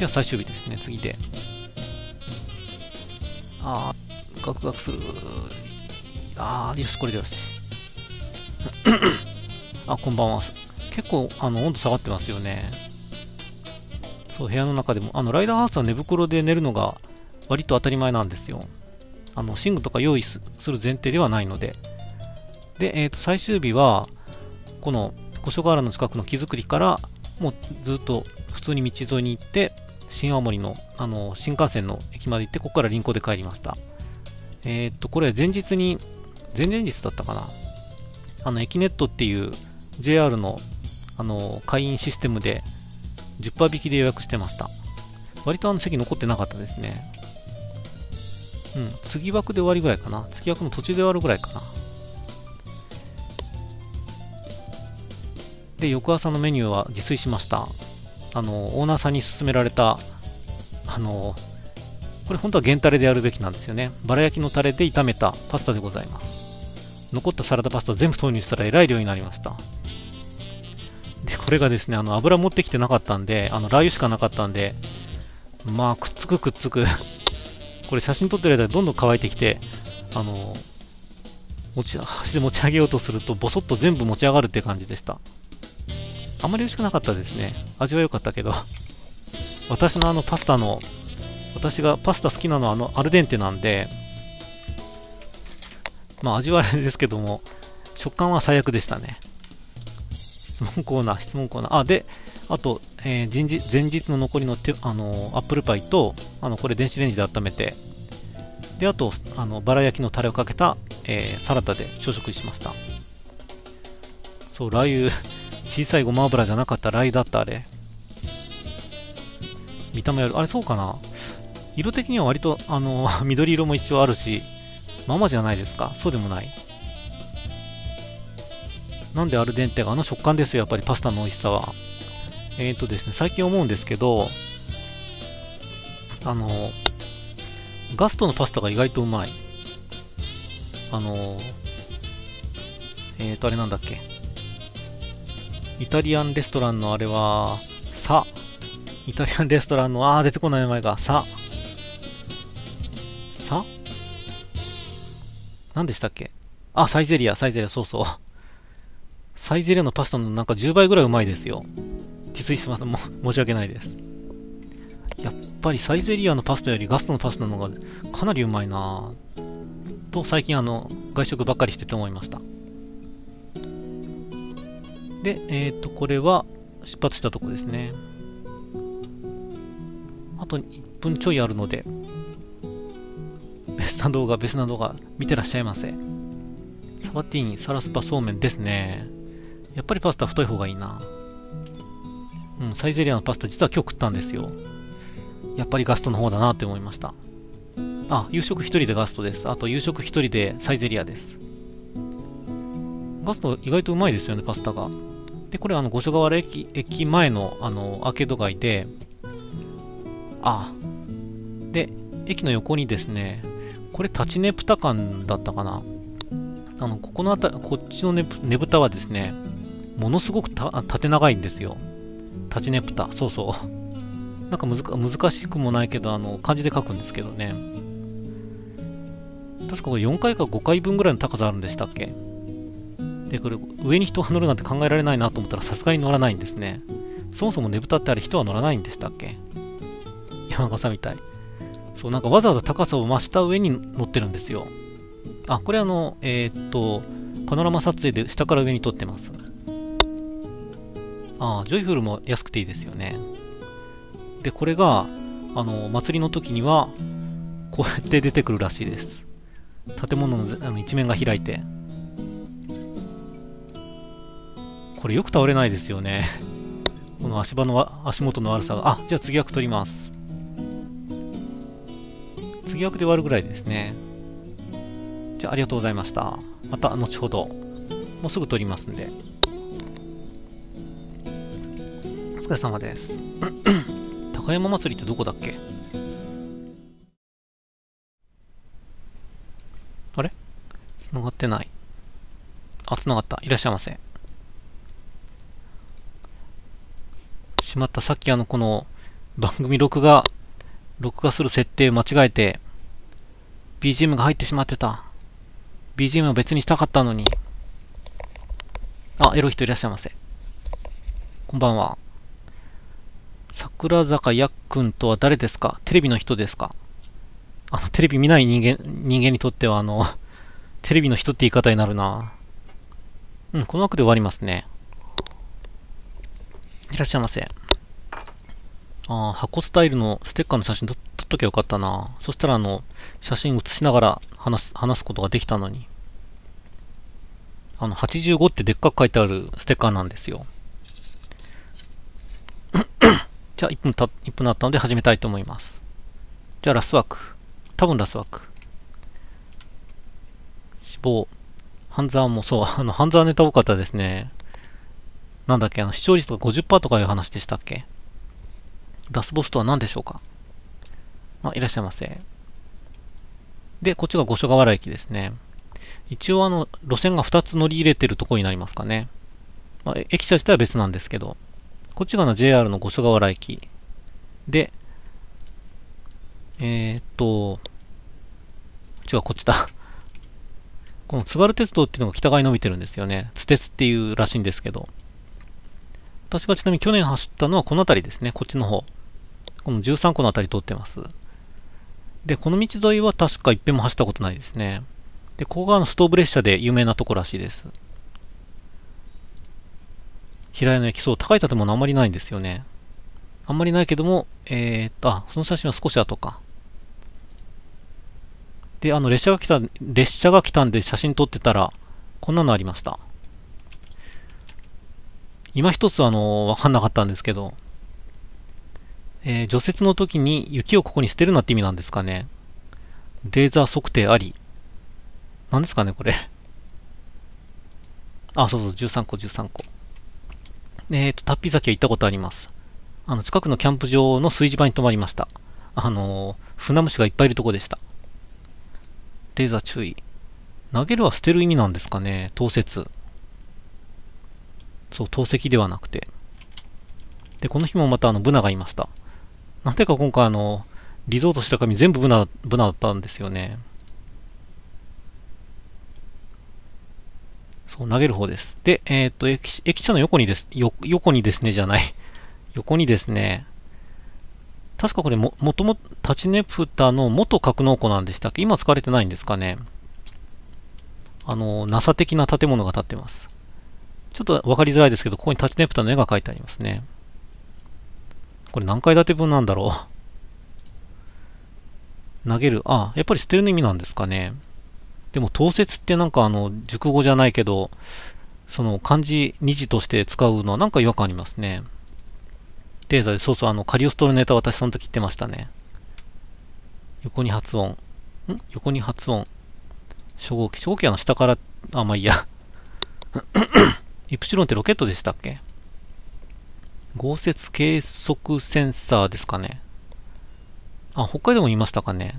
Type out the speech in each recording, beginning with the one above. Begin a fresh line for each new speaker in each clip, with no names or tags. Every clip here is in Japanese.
日は最終日ですね、次で。ああ、ガクガクする。ああ、よし、これでよし。あ、こんばんは。結構、あの、温度下がってますよね。そう、部屋の中でも。あの、ライダーハウスは寝袋で寝るのが割と当たり前なんですよ。あの、寝具とか用意する前提ではないので。で、えっ、ー、と、最終日は、この、古書川原の近くの木造りから、もうずっと普通に道沿いに行って、新青森のあの新幹線の駅まで行って、ここから輪行で帰りました。えー、っと、これ前日に、前々日だったかな。あの、駅ネットっていう JR のあの会員システムで10パー引きで予約してました。割とあの席残ってなかったですね。うん、次枠で終わりぐらいかな。次枠の途中で終わるぐらいかな。で、翌朝のメニューは自炊しました。あのオーナーさんに勧められたあのこれ本当は原タレでやるべきなんですよねバラ焼きのタレで炒めたパスタでございます残ったサラダパスタ全部投入したらえらい量になりましたでこれがですねあの油持ってきてなかったんであのラー油しかなかったんでまあくっつくくっつく これ写真撮ってる間にどんどん乾いてきてあの持ち箸で持ち上げようとするとボソッと全部持ち上がるって感じでしたあんまり美味しくなかったですね。味は良かったけど。私のあのパスタの、私がパスタ好きなのはあのアルデンテなんで、まあ味はあれですけども、食感は最悪でしたね。質問コーナー、質問コーナー。あ、で、あと、えー、前日前日の残りのてあのアップルパイと、あのこれ電子レンジで温めて、で、あと、あのバラ焼きのタレをかけた、えー、サラダで朝食しました。そう、ラー油小さいごま油じゃなかったライだったあれ見た目あるあれそうかな色的には割とあの 緑色も一応あるしままじゃないですかそうでもないなんでアルデンテがあの食感ですよやっぱりパスタの美味しさはえっ、ー、とですね最近思うんですけどあのガストのパスタが意外とうまいあのえっ、ー、とあれなんだっけイタリアンレストランのあれは、さ。イタリアンレストランの、あー、出てこない名前が、さ。さ何でしたっけあ、サイゼリア、サイゼリア、そうそう。サイゼリアのパスタのなんか10倍ぐらいうまいですよ。自炊してます。申し訳ないです。やっぱりサイゼリアのパスタよりガストのパスタの方がかなりうまいなと最近あの、外食ばっかりしてて思いました。で、えっ、ー、と、これは出発したとこですね。あと1分ちょいあるので、別な動画、別な動画、見てらっしゃいませ。サバティーニ、サラスパそうめんですね。やっぱりパスタ太い方がいいな。うん、サイゼリアのパスタ実は今日食ったんですよ。やっぱりガストの方だなって思いました。あ、夕食1人でガストです。あと夕食1人でサイゼリアです。ガスト意外とうまいですよね、パスタが。で、これあの五所川原駅駅前のあのアーケード街で、あ、で、駅の横にですね、これ立ちねぷた館だったかな。あの、ここのあたこっちのねねぶたはですね、ものすごくた縦長いんですよ。立ちねぷた、そうそう。なんか難しくもないけど、あの、漢字で書くんですけどね。確かこれ4回か5回分ぐらいの高さあるんでしたっけで、これ、上に人が乗るなんて考えられないなと思ったらさすがに乗らないんですね。そもそもねぶたってあれ人は乗らないんでしたっけ山笠みたい。そう、なんかわざわざ高さを増した上に乗ってるんですよ。あ、これあの、えー、っと、パノラマ撮影で下から上に撮ってます。ああ、ジョイフルも安くていいですよね。で、これが、あの、祭りの時には、こうやって出てくるらしいです。建物のあの一面が開いて。これよく倒れないですよね この足場の足元の悪さが。あ、じゃあ次役取ります。次役で終わるぐらいですね。じゃあありがとうございました。また後ほど。もうすぐ取りますんで。お疲れ様です。高山祭りってどこだっけあれ繋がってない。あ、繋がった。いらっしゃいませ。しまった。さっきあの、この番組録画、録画する設定を間違えて、BGM が入ってしまってた。BGM を別にしたかったのに。あ、エロい人いらっしゃいませ。こんばんは。桜坂やっくんとは誰ですかテレビの人ですかあの、テレビ見ない人間、人間にとってはあの、テレビの人って言い方になるなうん、この枠で終わりますね。いらっしゃいませ。あ箱スタイルのステッカーの写真撮っときゃよかったな。そしたらあの、写真写しながら話す、話すことができたのに。あの、85ってでっかく書いてあるステッカーなんですよ。じゃあ1分た、1分なったので始めたいと思います。じゃあラスワーク。多分ラスワーク。死亡。ハンザーもそう、あの、ハンザーネタ多かったですね。なんだっけ、あの、視聴率が50%とかいう話でしたっけラスボスとは何でしょうかあ、いらっしゃいませ。で、こっちが五所川原駅ですね。一応あの、路線が2つ乗り入れてるとこになりますかね。まあ、駅舎自体は別なんですけど、こっちがの JR の五所川原駅。で、えー、っと、違う、こっちだ。この津軽鉄道っていうのが北側に伸びてるんですよね。津鉄っていうらしいんですけど。私がちなみに去年走ったのはこの辺りですね。こっちの方。この13個の辺り通ってます。で、この道沿いは確か一遍も走ったことないですね。で、ここがあのストーブ列車で有名なとこらしいです。平屋の駅、そう、高い建物あんまりないんですよね。あんまりないけども、えー、っと、あ、その写真は少し後か。で、あの、列車が来た、列車が来たんで写真撮ってたら、こんなのありました。今一つあの、わかんなかったんですけど、えー、除雪の時に雪をここに捨てるなって意味なんですかね。レーザー測定あり。何ですかね、これ。あ、そうそう、13個、13個。えっ、ー、と、タッピ崎は行ったことあります。あの、近くのキャンプ場の炊事場に泊まりました。あのー、船虫がいっぱいいるとこでした。レーザー注意。投げるは捨てる意味なんですかね、投石。そう、投石ではなくて。で、この日もまたあの、ブナがいました。なんでか今回あの、リゾートした紙全部ブナ、ブナだったんですよね。そう、投げる方です。で、えー、っと、駅舎の横にです、よ、横にですね、じゃない。横にですね、確かこれも、もとも、タチネプタの元格納庫なんでしたっけ今使われてないんですかね。あの、NASA 的な建物が建ってます。ちょっと分かりづらいですけど、ここに立ちネプタの絵が描いてありますね。これ何階建て分なんだろう。投げる。あ、やっぱり捨てるの意味なんですかね。でも、投節ってなんかあの、熟語じゃないけど、その漢字二字として使うのはなんか違和感ありますね。レーザーで、そうそう、あの、カリオストロネタ私その時言ってましたね。横に発音。ん横に発音。初号機。初号機は下から、あ、まあいいや。イプシロンってロケットでしたっけ豪雪計測センサーですかね。あ、北海道も言いましたかね。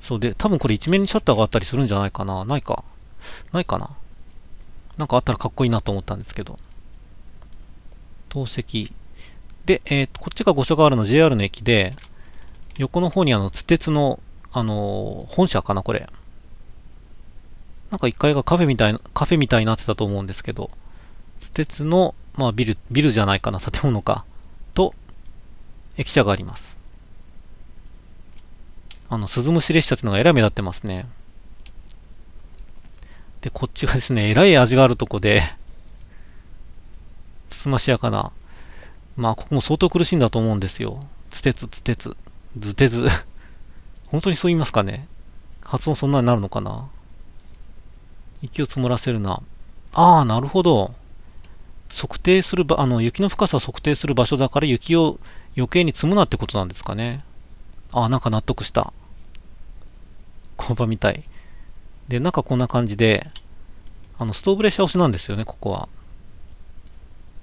そうで、多分これ一面にシャッターがあったりするんじゃないかな。ないか。ないかな。なんかあったらかっこいいなと思ったんですけど。透析。で、えー、こっちが五所川原の JR の駅で、横の方にあの、津鉄の、あのー、本社かな、これ。なんか一階がカフェみたいな、カフェみたいになってたと思うんですけど、津鉄のまあビル、ビルじゃないかな、建物か、と、駅舎があります。あの、鈴虫列車っていうのがえらい目立ってますね。で、こっちがですね、えらい味があるとこで、つましやかな。まあ、ここも相当苦しいんだと思うんですよ。つてつつてつ、ずてず。本当にそう言いますかね。発音そんなになるのかな。息を積もらせるな。ああ、なるほど。測定するあの雪の深さを測定する場所だから雪を余計に積むなってことなんですかね。あ、なんか納得した。工場みたい。で、中こんな感じで、あの、ストーブ列車押しなんですよね、ここは。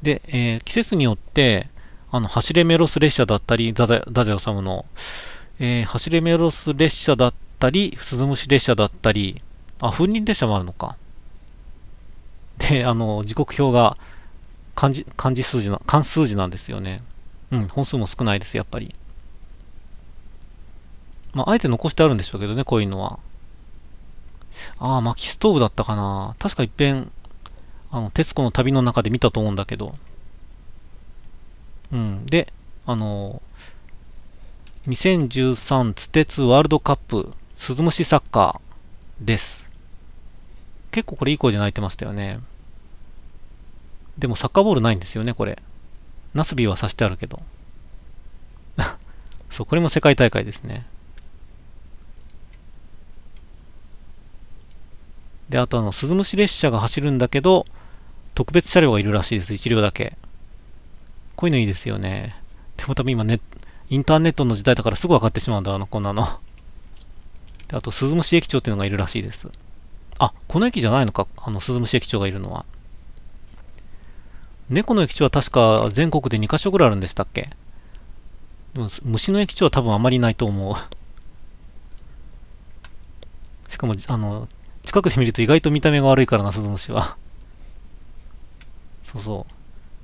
で、えー、季節によって、あの、走れメロス列車だったり、ダダャオサムの、えー、走れメロス列車だったり、鈴虫列車だったり、あ、風鈴列車もあるのか。で、あの、時刻表が漢字、漢字数字な、漢数字なんですよね。うん、本数も少ないです、やっぱり。まあ、あえて残してあるんでしょうけどね、こういうのは。ああ、薪ストーブだったかな。確かいっぺん、あの、徹子の旅の中で見たと思うんだけど。うん。で、あのー、2013て鉄ワールドカップ、鈴虫サッカーです。結構これいい声で泣いてましたよね。でもサッカーボールないんですよね、これ。ナスビーは刺してあるけど。そう、これも世界大会ですね。で、あとあの、鈴虫列車が走るんだけど、特別車両がいるらしいです。1両だけ。こういうのいいですよね。でも多分今ね、インターネットの時代だからすぐ分かってしまうんだな、こんなの。で、あと、鈴虫駅長っていうのがいるらしいです。あ、この駅じゃないのか、あの、鈴虫駅長がいるのは。猫の駅長は確か全国で2カ所ぐらいあるんでしたっけでも虫の駅長は多分あまりないと思う。しかも、あの、近くで見ると意外と見た目が悪いからな、スズムシは。そうそう。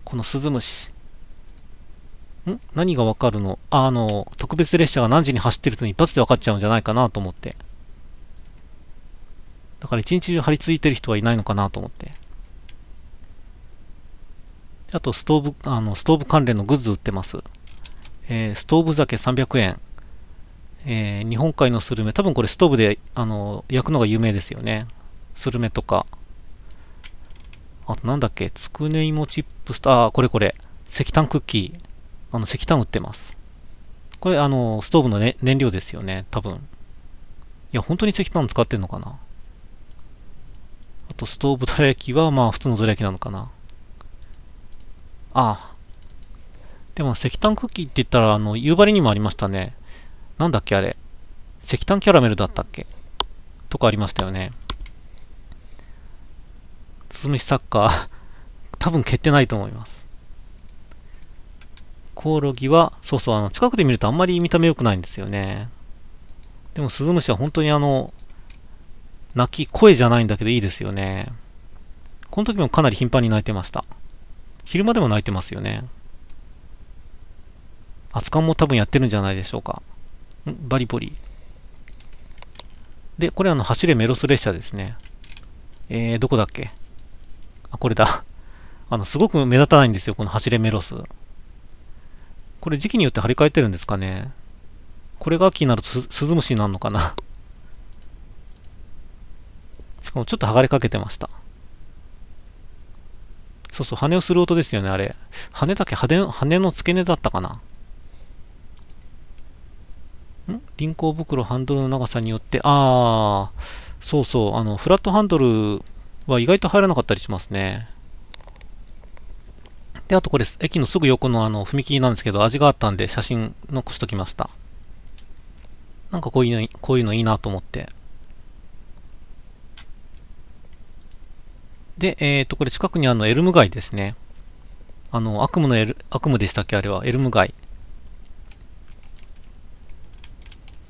このスズムシ。ん何がわかるのあの、特別列車が何時に走ってると一発でわかっちゃうんじゃないかなと思って。だから一日中張り付いてる人はいないのかなと思って。あとストーブ、あの、ストーブ関連のグッズ売ってます。えー、ストーブ酒300円。えー、日本海のスルメ。多分これストーブで、あの、焼くのが有名ですよね。スルメとか。あとなんだっけ、つくね芋チップスと、あ、これこれ。石炭クッキー。あの、石炭売ってます。これ、あの、ストーブの、ね、燃料ですよね。多分。いや、本当に石炭使ってんのかな。あと、ストーブどら焼きは、まあ、普通のどら焼きなのかな。ああ。でも石炭クッキーって言ったら、あの、夕張にもありましたね。なんだっけあれ。石炭キャラメルだったっけとかありましたよね。鈴虫サッカー 多分蹴ってないと思います。コオロギは、そうそう、あの、近くで見るとあんまり見た目良くないんですよね。でも、スズムシは本当にあの、泣き、声じゃないんだけどいいですよね。この時もかなり頻繁に泣いてました。昼間でも泣いてますよね。熱燗も多分やってるんじゃないでしょうか。んバリポリ。で、これあの、走れメロス列車ですね。えー、どこだっけあ、これだ。あの、すごく目立たないんですよ、この走れメロス。これ時期によって張り替えてるんですかね。これが秋になるとススズムシになるのかな。しかもちょっと剥がれかけてました。そうそう、羽をする音ですよね、あれ。羽だけ羽の、羽の付け根だったかな。ん輪行袋ハンドルの長さによって、あー、そうそう、あの、フラットハンドルは意外と入らなかったりしますね。で、あとこれ、駅のすぐ横のあの、踏切なんですけど、味があったんで写真残しときました。なんかこういうの、こういうのいいなと思って。で、えっ、ー、と、これ近くにあのエルム街ですね。あの、悪夢のエル、悪夢でしたっけあれは、エルム街。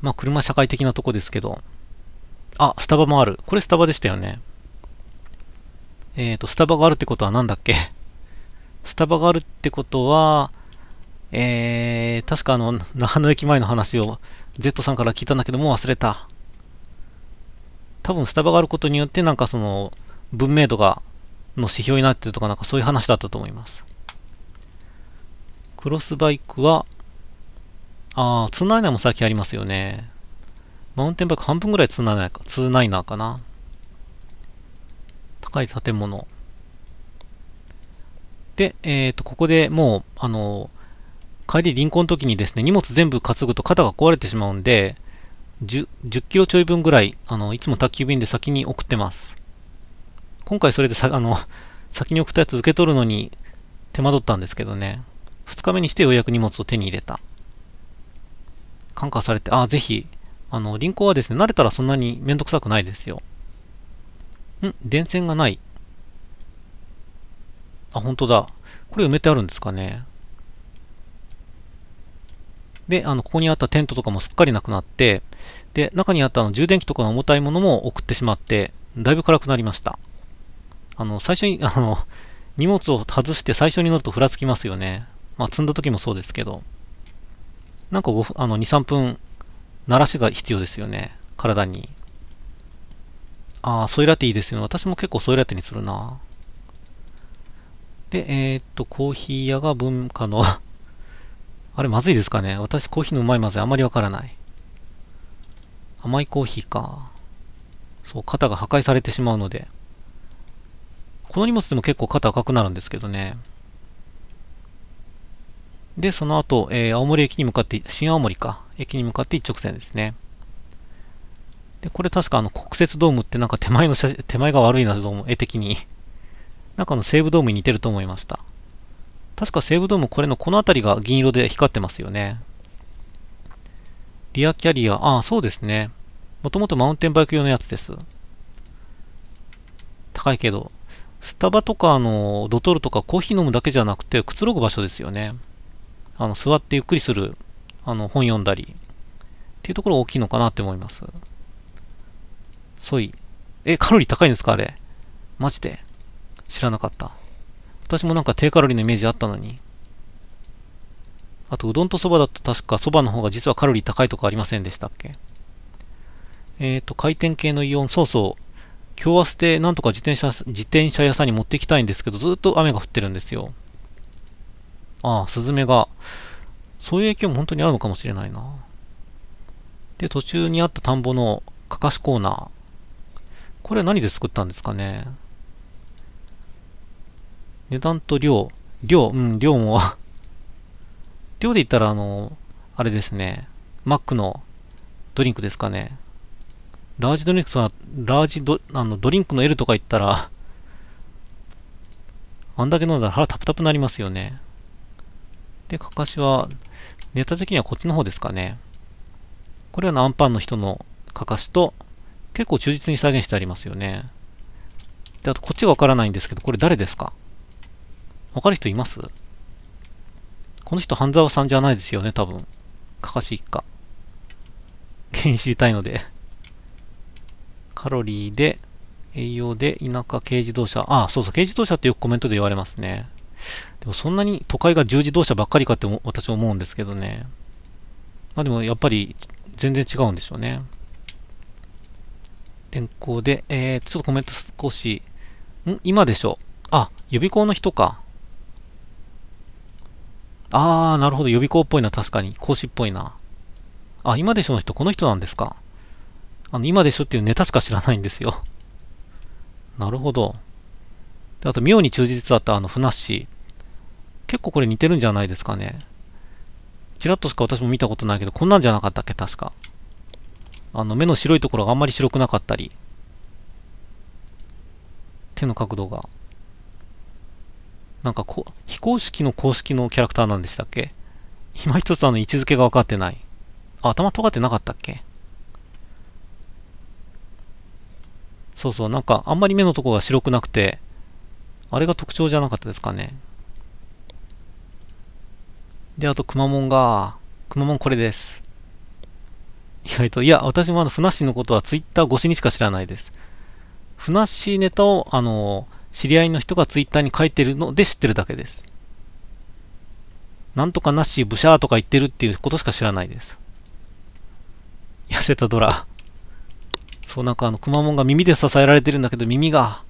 まあ、車社会的なとこですけど。あ、スタバもある。これスタバでしたよね。えっ、ー、と、スタバがあるってことは何だっけ スタバがあるってことは、えー、確かあの、那覇の駅前の話を Z さんから聞いたんだけどもう忘れた。多分スタバがあることによってなんかその、文明度がの指標になってるとかなんかそういう話だったと思います。クロスバイクは、ああ、ツーナイナーも最近ありますよね。マウンテンバイク半分ぐらいツーナイナーか、ツーナイナーかな。高い建物。で、えっ、ー、と、ここでもう、あの、帰り輪行の時にですね、荷物全部担ぐと肩が壊れてしまうんで、10, 10キロちょい分ぐらい、あの、いつも宅急便で先に送ってます。今回それでさ、あの、先に送ったやつ受け取るのに手間取ったんですけどね、二日目にしてようやく荷物を手に入れた。感化されて、あ、ぜひ、あの、輪行はですね、慣れたらそんなにめんどくさくないですよ。ん電線がない。あ、本当だ。これ埋めてあるんですかね。で、あの、ここにあったテントとかもすっかりなくなって、で、中にあったの充電器とかの重たいものも送ってしまって、だいぶ辛くなりました。あの、最初に、あの、荷物を外して最初に乗るとふらつきますよね。まあ、積んだ時もそうですけど。なんか5、あの、2、3分、鳴らしが必要ですよね。体に。ああ、ソイラティいいですよね。私も結構ソイラティにするな。で、えー、っと、コーヒー屋が文化の あれ、まずいですかね。私、コーヒーのうまいまずい。あんまりわからない。甘いコーヒーか。そう、肩が破壊されてしまうので。この荷物でも結構肩赤くなるんですけどね。で、その後、えー、青森駅に向かって、新青森か、駅に向かって一直線ですね。で、これ確かあの国設ドームってなんか手前の写真、手前が悪いな、どうも、絵的に。なんかあの西武ドームに似てると思いました。確か西武ドームこれのこの辺りが銀色で光ってますよね。リアキャリア、ああ、そうですね。もともとマウンテンバイク用のやつです。高いけど、スタバとかあのドトールとかコーヒー飲むだけじゃなくてくつろぐ場所ですよね。あの座ってゆっくりする、あの本読んだりっていうところ大きいのかなって思います。ソイ。え、カロリー高いんですかあれ。マジで。知らなかった。私もなんか低カロリーのイメージあったのに。あと、うどんとそばだと確かそばの方が実はカロリー高いとかありませんでしたっけえっ、ー、と、回転系のイオン、そうそう。今日明日でなんとか自転車、自転車屋さんに持っていきたいんですけど、ずっと雨が降ってるんですよ。ああ、スズメが。そういう影響も本当にあるのかもしれないな。で、途中にあった田んぼのかかしコーナー。これは何で作ったんですかね。値段と量。量、うん、量も量で言ったら、あの、あれですね。マックのドリンクですかね。ラージドリンクとは、ラージド、あの、ドリンクの L とか言ったらあんだけ飲んだら腹タプタプなりますよね。で、かかしは、ネタ的にはこっちの方ですかね。これはアンパンの人のかかしと、結構忠実に再現してありますよね。で、あとこっちがわからないんですけど、これ誰ですかわかる人いますこの人、半沢さんじゃないですよね、多分。かかし一家。原因知りたいのでカロリーで、栄養で、田舎軽自動車。ああ、そうそう、軽自動車ってよくコメントで言われますね。でもそんなに都会が重自動車ばっかりかって私は思うんですけどね。まあでもやっぱり全然違うんでしょうね。連行で、えー、ちょっとコメント少し、ん今でしょあ、予備校の人か。あー、なるほど。予備校っぽいな、確かに。講師っぽいな。あ、今でしょの人、この人なんですか。あの、今でしょっていうネタしか知らないんですよ。なるほど。であと、妙に忠実だったあの、ふなっしー。結構これ似てるんじゃないですかね。ちらっとしか私も見たことないけど、こんなんじゃなかったっけ、確か。あの、目の白いところがあんまり白くなかったり。手の角度が。なんかこう、非公式の公式のキャラクターなんでしたっけ今一つあの位置づけが分かってない。あ、頭尖ってなかったっけそうそう、なんかあんまり目のとこが白くなくて、あれが特徴じゃなかったですかね。で、あと、くまモンが、くまモンこれです。意外と、いや、私もあの、ふなっしーのことはツイッター越しにしか知らないです。ふなっしーネタを、あの、知り合いの人がツイッターに書いてるので知ってるだけです。なんとかなっしーブシャーとか言ってるっていうことしか知らないです。痩せたドラ。そう、なんかあの、くまモンが耳で支えられてるんだけど、耳が。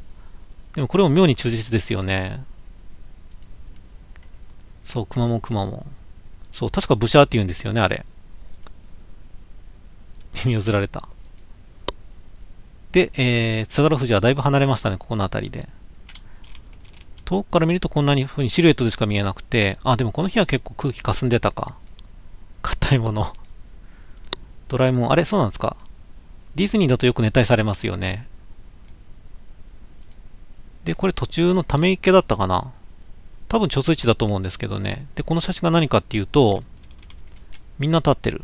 でもこれも妙に忠実ですよね。そう、くまモン、くまモン。そう、確かブシャーって言うんですよね、あれ。耳をずられた。で、えー、津軽富士はだいぶ離れましたね、ここの辺りで。遠くから見るとこんな風にシルエットでしか見えなくて、あ、でもこの日は結構空気霞んでたか。硬いもの。ドラえもん、あれそうなんですかディズニーだとよくネタにされますよね。で、これ途中のため池だったかな。多分貯水池だと思うんですけどね。で、この写真が何かっていうと、みんな立ってる。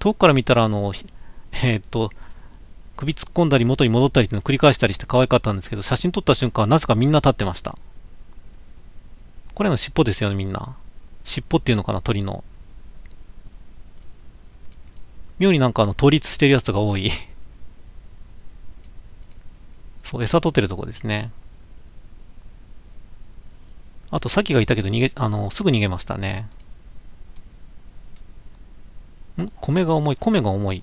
遠くから見たら、あの、えー、っと、首突っ込んだり元に戻ったりっていうのを繰り返したりして可愛かったんですけど、写真撮った瞬間はなぜかみんな立ってました。これの尻尾ですよね、みんな。尻尾っていうのかな、鳥の。妙になんかあの、倒立してるやつが多い。そう、餌取ってるとこですね。あと、さっきがいたけど逃げ、あの、すぐ逃げましたね。ん米が重い。米が重い。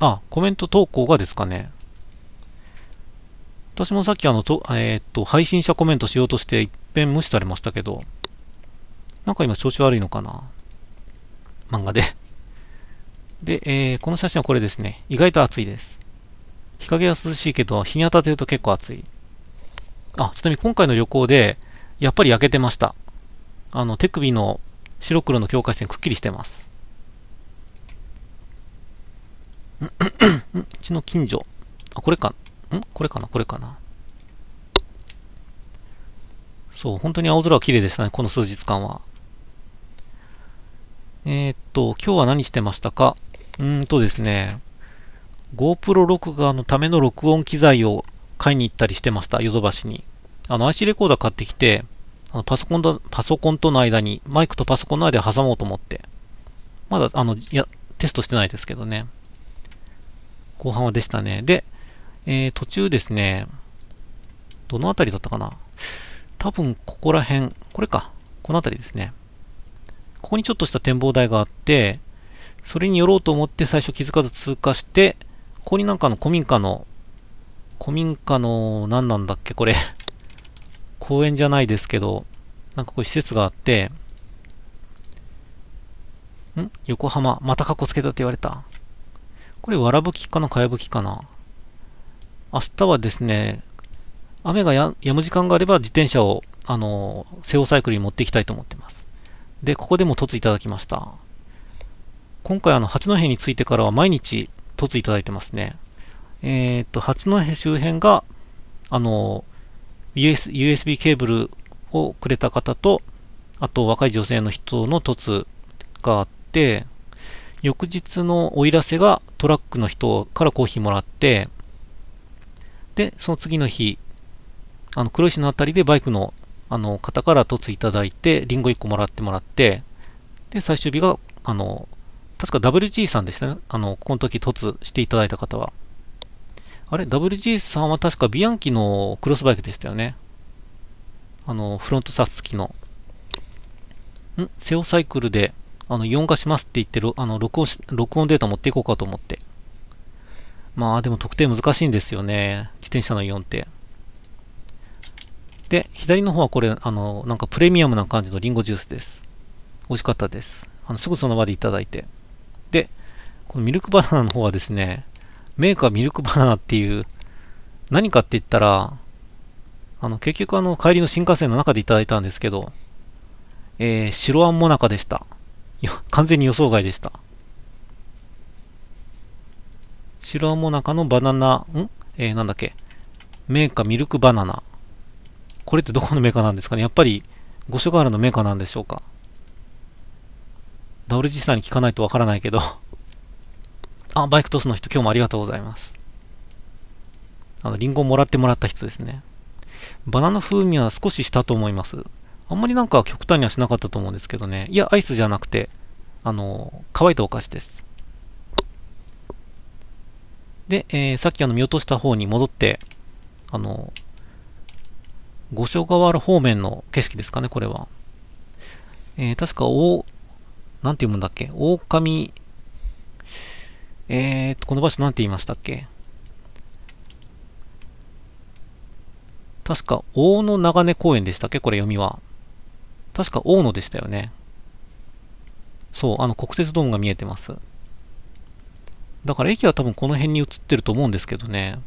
あ、コメント投稿がですかね。私もさっきあの、とえー、っと、配信者コメントしようとして一遍無視されましたけど、なんか今調子悪いのかな漫画でで、えー、この写真はこれですね。意外と暑いです。日陰は涼しいけど、日に当たってると結構暑い。あ、ちなみに今回の旅行で、やっぱり焼けてました。あの、手首の白黒の境界線くっきりしてます。うちの近所。あ、これか。んこれかなこれかな。そう、本当に青空は綺麗でしたね、この数日間は。えー、っと、今日は何してましたかうんとですね、GoPro 録画のための録音機材を買いに行ったりしてました、ヨドバシに。あの、IC レコーダー買ってきて、あのパソコンと、パソコンとの間に、マイクとパソコンの間で挟もうと思って。まだ、あの、や、テストしてないですけどね。後半はでしたね。で、えー、途中ですね、どの辺りだったかな多分ここら辺、これか。この辺りですね。ここにちょっとした展望台があって、それに寄ろうと思って最初気づかず通過して、ここになんかの古民家の、古民家の、何なんだっけこれ公園じゃないですけど、なんかこういう施設があって、ん横浜。またカッコつけたって言われた。これ、わらぶきかなかやぶきかな明日はですね、雨がや止む時間があれば自転車を、あの、セオサイクルに持っていきたいと思ってます。で、ここでも凸いただきました。今回、あの、八戸についてからは毎日凸いただいてますね。えー、っと、八戸周辺が、あの、US、USB ケーブルをくれた方と、あと若い女性の人の凸があって、翌日のおいらせがトラックの人からコーヒーもらって、で、その次の日、あの、黒石の辺りでバイクのあの方から凸いただいて、リンゴ1個もらってもらって、で、最終日が、あの、確か WG さんでしたね。あの、この時凸していただいた方は。あれ ?WG さんは確かビアンキのクロスバイクでしたよね。あの、フロントサス付きの。んセオサイクルで、あの、イオン化しますって言ってる、あの、録音し、録音データ持っていこうかと思って。まあ、でも特定難しいんですよね。自転車のイオンって。で、左の方はこれ、あの、なんかプレミアムな感じのリンゴジュースです。美味しかったです。あのすぐその場でいただいて。で、このミルクバナナの方はですね、メーカーミルクバナナっていう、何かって言ったら、あの、結局あの、帰りの新幹線の中でいただいたんですけど、えー、白あんもなかでした。いや、完全に予想外でした。白あんもなかのバナナ、んえー、なんだっけメーカーミルクバナナこれってどこのメーカーなんですかねやっぱり、五所川原のメーカーなんでしょうか ?WG さんに聞かないとわからないけど あ、バイクトスの人、今日もありがとうございます。あの、リンゴをもらってもらった人ですね。バナナ風味は少ししたと思います。あんまりなんか極端にはしなかったと思うんですけどね。いや、アイスじゃなくて、あの、乾いたお菓子です。で、えー、さっきあの見落とした方に戻って、あの、五所川原方面の景色ですかね、これは。えー、確か、大、なんて読むんだっけ狼、えー、っと、この場所なんて言いましたっけ確か、大野長根公園でしたっけこれ読みは。確か、大野でしたよね。そう、あの、国鉄ドームが見えてます。だから駅は多分この辺に映ってると思うんですけどね。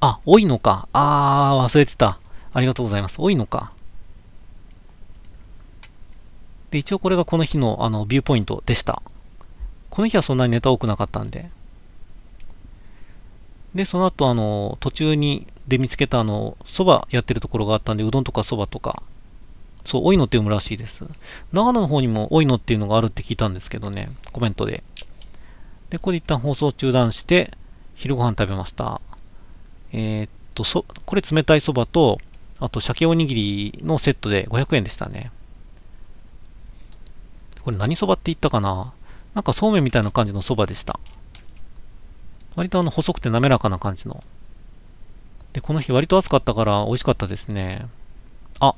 あ、多いのか。あー、忘れてた。ありがとうございます。多いのか。で、一応これがこの日のあのビューポイントでした。この日はそんなにネタ多くなかったんで。で、その後、あの、途中にで見つけたあの、蕎麦やってるところがあったんで、うどんとか蕎麦とか、そう、多いのって読むらしいです。長野の方にも多いのっていうのがあるって聞いたんですけどね、コメントで。で、ここで一旦放送中断して、昼ご飯食べました。えー、っと、そ、これ冷たいそばと、あと鮭おにぎりのセットで500円でしたね。これ何そばって言ったかななんかそうめんみたいな感じのそばでした。割とあの細くて滑らかな感じの。で、この日割と暑かったから美味しかったですね。あ、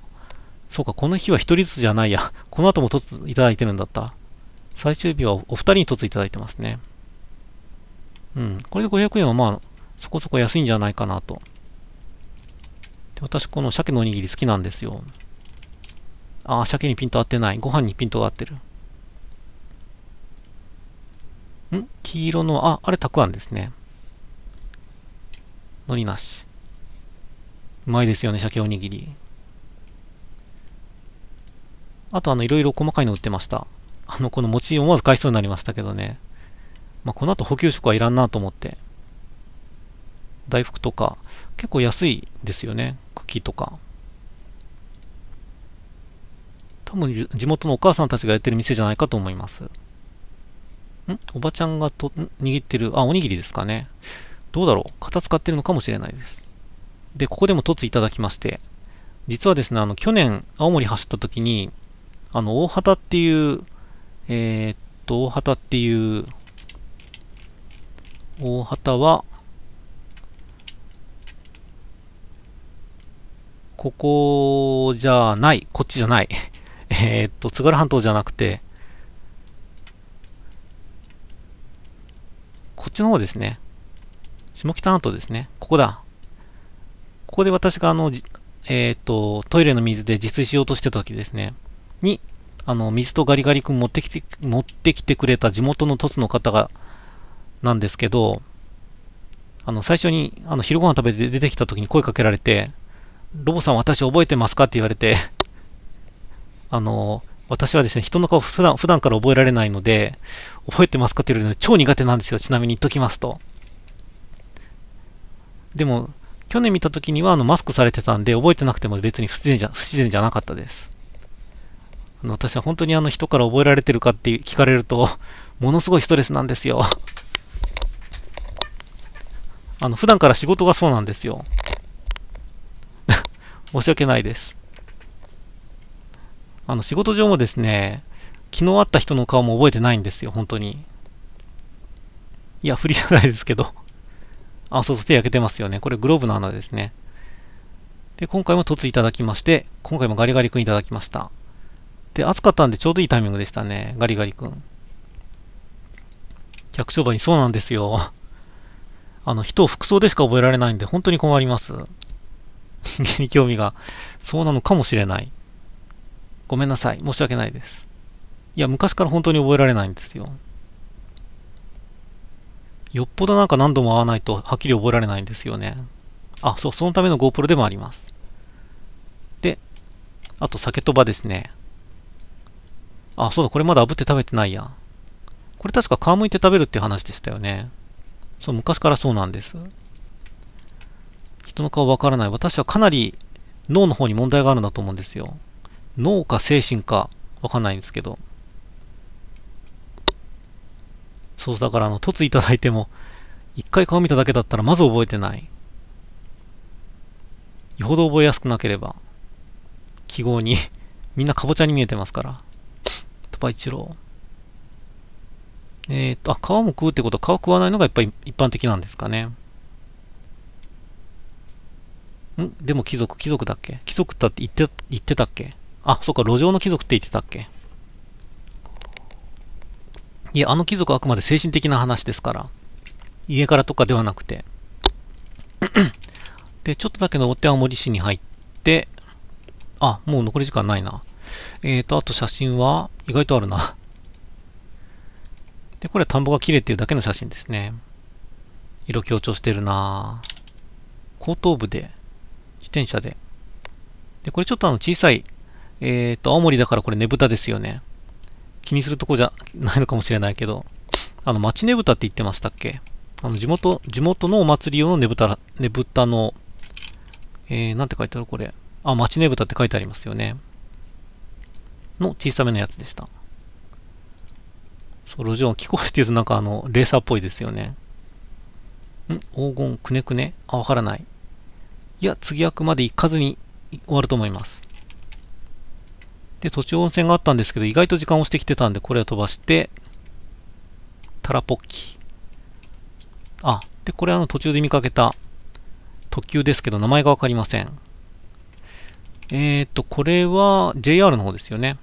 そうか、この日は1人ずつじゃないや。この後も突いただいてるんだった。最終日はお二人に突いただいてますね。うん。これで500円はまあ、そこそこ安いんじゃないかなと。で私この鮭のおにぎり好きなんですよ。ああ、鮭にピント合ってない。ご飯にピントが合ってる。ん黄色の、あ、あれたくあんですね。海苔なし。うまいですよね、鮭おにぎり。あと、あの、いろいろ細かいの売ってました。あの、この餅思わず買いそうになりましたけどね。まあ、この後補給食はいらんなと思って。大福とか、結構安いですよね。茎とか。多分地元のお母さんたちがやってる店じゃないかと思います。んおばちゃんがと握ってる、あ、おにぎりですかね。どうだろう型使ってるのかもしれないです。で、ここでも凸いただきまして、実はですね、あの、去年、青森走った時に、あの、大畑っていう、えー、っと、大畑っていう、大畑は、ここじゃない、こっちじゃない。えっと、津軽半島じゃなくて、こっちの方ですね。下北半島ですね。ここだ。ここで私があの、えっ、と、トイレの水で自炊しようとしてた時ですね。に、あの、水とガリガリ君持ってきて、持ってきてくれた地元の凸の方が、なんですけど、あの、最初に、あの、昼ご飯食べて出てきた時に声かけられて、ロボさん私覚えてますかって言われて あの、私はですね、人の顔普段普段から覚えられないので、覚えてますかって言われるの超苦手なんですよ。ちなみに言っときますと。でも、去年見た時にはあのマスクされてたんで、覚えてなくても別に不自然じゃ不自然じゃなかったです。あの私は本当にあの人から覚えられてるかって聞かれると、ものすごいストレスなんですよ。あの普段から仕事がそうなんですよ。申し訳ないです。あの、仕事上もですね、昨日会った人の顔も覚えてないんですよ、本当に。いや、振りじゃないですけど。あ、そうそう、手焼けてますよね。これグローブの穴ですね。で、今回も凸いただきまして、今回もガリガリ君いただきました。で、暑かったんでちょうどいいタイミングでしたね、ガリガリ君。百姓売にそうなんですよ。あの、人を服装でしか覚えられないんで、本当に困ります。人間に興味が、そうなのかもしれない。ごめんなさい。申し訳ないです。いや、昔から本当に覚えられないんですよ。よっぽどなんか何度も会わないとはっきり覚えられないんですよね。あ、そう、そのための GoPro でもあります。で、あと酒とばですね。あ、そうだ、これまだ炙って食べてないや。これ確か皮むいて食べるって話でしたよね。そう、昔からそうなんです。人の顔わからない。私はかなり脳の方に問題があるんだと思うんですよ。脳か精神かわかんないんですけど。そう、だからあの、凸いただいても、一回顔見ただけだったらまず覚えてない。よほど覚えやすくなければ。記号にみんなかぼちゃに見えてますから。パイチロー。えっ、と、あ、皮も食うってことは皮食わないのがやっぱり一般的なんですかね。んでも貴族、貴族だっけ貴族だって言って、言ってたっけあ、そっか、路上の貴族って言ってたっけいや、あの貴族はあくまで精神的な話ですから。家からとかではなくて。で、ちょっとだけ登って青森市に入って、あ、もう残り時間ないな。えーと、あと写真は意外とあるな。で、これ田んぼが綺麗っていうだけの写真ですね。色強調してるな後頭部で自転車で。で、これちょっとあの小さい、えっ、と、青森だからこれねぶたですよね。気にするとこじゃ ないのかもしれないけど、あの、町ねぶたって言ってましたっけあの、地元、地元のお祭り用のねぶた、ねぶたの、えー、なんて書いてあるこれ。あ、町ねぶたって書いてありますよね。の小さめのやつでした。そう、路上、気候してるとなんかあの、レーサーっぽいですよね。ん黄金くねくねあ、わからない。いや、次役まで行かずに終わると思います。で、途中温泉があったんですけど、意外と時間をしてきてたんで、これを飛ばして、タラポッキ。あ、で、これあの途中で見かけた特急ですけど、名前がわかりません。えっ、ー、と、これは JR の方ですよね。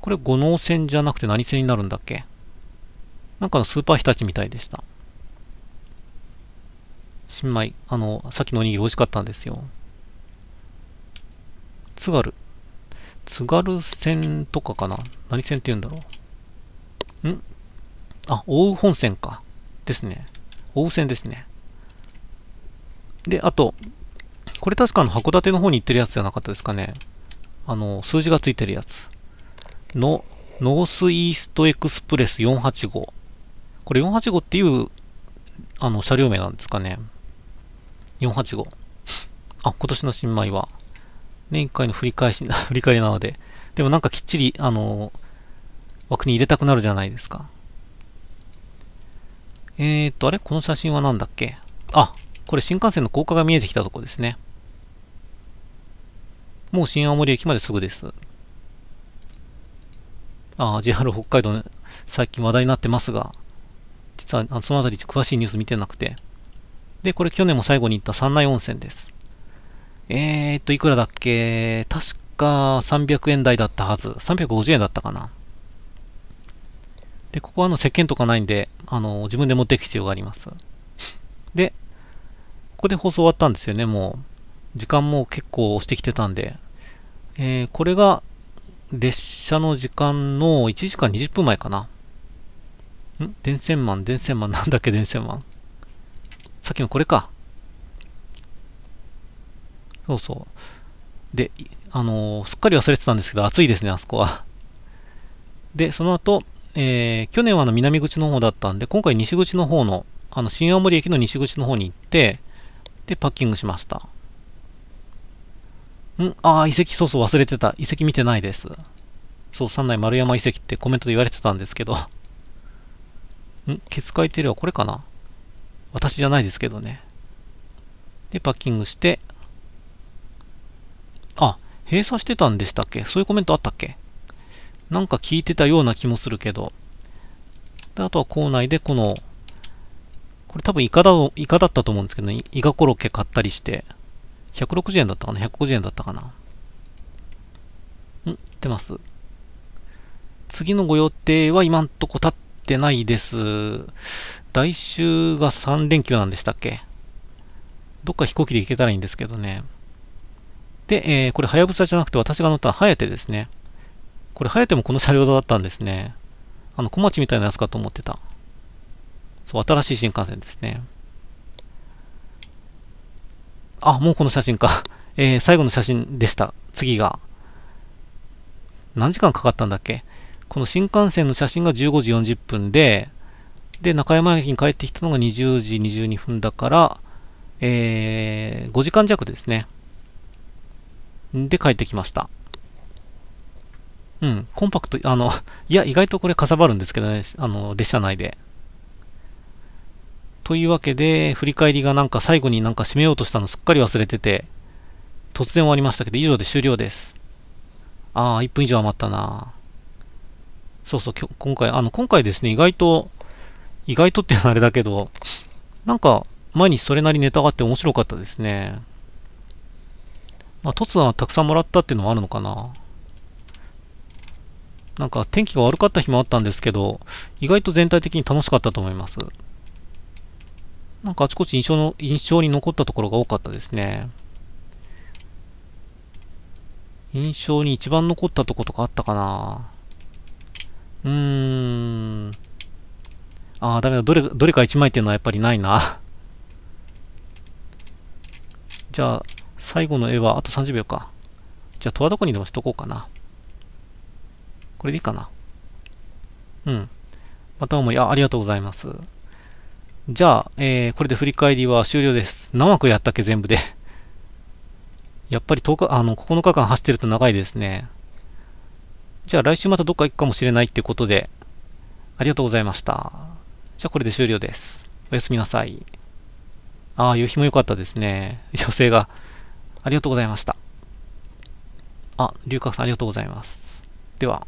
これ五能線じゃなくて何線になるんだっけなんかのスーパーひたちみたいでした。新米、あの、さっきのおにぎり美味しかったんですよ。津軽。津軽線とかかな何線って言うんだろうんあ、奥羽本線か。ですね。奥羽線ですね。で、あと、これ確かの函館の方に行ってるやつじゃなかったですかね。あの、数字がついてるやつ。の、ノースイーストエクスプレス485。これ485っていう、あの、車両名なんですかね。485。あ、今年の新米は、年1回の振り返し、振り返りなので、でもなんかきっちり、あの、枠に入れたくなるじゃないですか。えー、っと、あれこの写真は何だっけあ、これ新幹線の高架が見えてきたとこですね。もう新青森駅まですぐです。ああ、JR 北海道ね、最近話題になってますが、実はそのあたり詳しいニュース見てなくて。で、これ去年も最後に行った三内温泉です。えー、っと、いくらだっけ確か300円台だったはず。350円だったかな。で、ここはあの、石鹸とかないんで、あの、自分で持っていく必要があります。で、ここで放送終わったんですよね、もう。時間も結構押してきてたんで。えー、これが、列車の時間の1時間20分前かな。ん電線マン、電線マン、なんだっけ、電線マン。さっきのこれか。そうそう。で、あのー、すっかり忘れてたんですけど、暑いですね、あそこは。で、その後、えー、去年はあの南口の方だったんで、今回西口の方の、あの新青森駅の西口の方に行って、で、パッキングしました。んああ、遺跡そうそう忘れてた。遺跡見てないです。そう、三内丸山遺跡ってコメントで言われてたんですけど。んケツ書いてるはこれかな私じゃないですけどね。で、パッキングして、あ、閉鎖してたんでしたっけそういうコメントあったっけなんか聞いてたような気もするけど。で、あとは校内でこの、これ多分イカだ、イカだったと思うんですけど、ね、イカコロッケ買ったりして、160円だったかな ?150 円だったかなん出ます次のご予定は今んとこ立ってないです。来週が3連休なんでしたっけどっか飛行機で行けたらいいんですけどね。で、えー、これ、はやぶさじゃなくて私が乗ったはやてですね。これ、はやてもこの車両だったんですね。あの、小町みたいなやつかと思ってた。そう、新しい新幹線ですね。あ、もうこの写真か。えー、最後の写真でした。次が。何時間かかったんだっけこの新幹線の写真が15時40分で、で、中山駅に帰ってきたのが20時22分だから、えー、5時間弱ですね。で、帰ってきました。うん、コンパクト、あの、いや、意外とこれかさばるんですけどね、あの、列車内で。というわけで、振り返りがなんか最後になんか締めようとしたのすっかり忘れてて、突然終わりましたけど、以上で終了です。ああ、1分以上余ったなそうそう、今回、あの、今回ですね、意外と、意外とってあれだけど、なんか、毎日それなりネタがあって面白かったですね。まあ、突然たくさんもらったっていうのもあるのかな。なんか、天気が悪かった日もあったんですけど、意外と全体的に楽しかったと思います。なんかあちこち印象の、印象に残ったところが多かったですね。印象に一番残ったとことかあったかなうーん。ああ、ダメだ。どれ、どれか1枚っていうのはやっぱりないな。じゃあ、最後の絵はあと30秒か。じゃあ、とはどこにでもしとこうかな。これでいいかな。うん。また思い、あ、ありがとうございます。じゃあ、えー、これで振り返りは終了です。何枠やったっけ、全部で やっぱり10日、あの、9日間走ってると長いですね。じゃあ来週またどっか行くかもしれないってことで、ありがとうございました。じゃあこれで終了です。おやすみなさい。ああ、夕日も良かったですね。女性が。ありがとうございました。あ、龍角さんありがとうございます。では。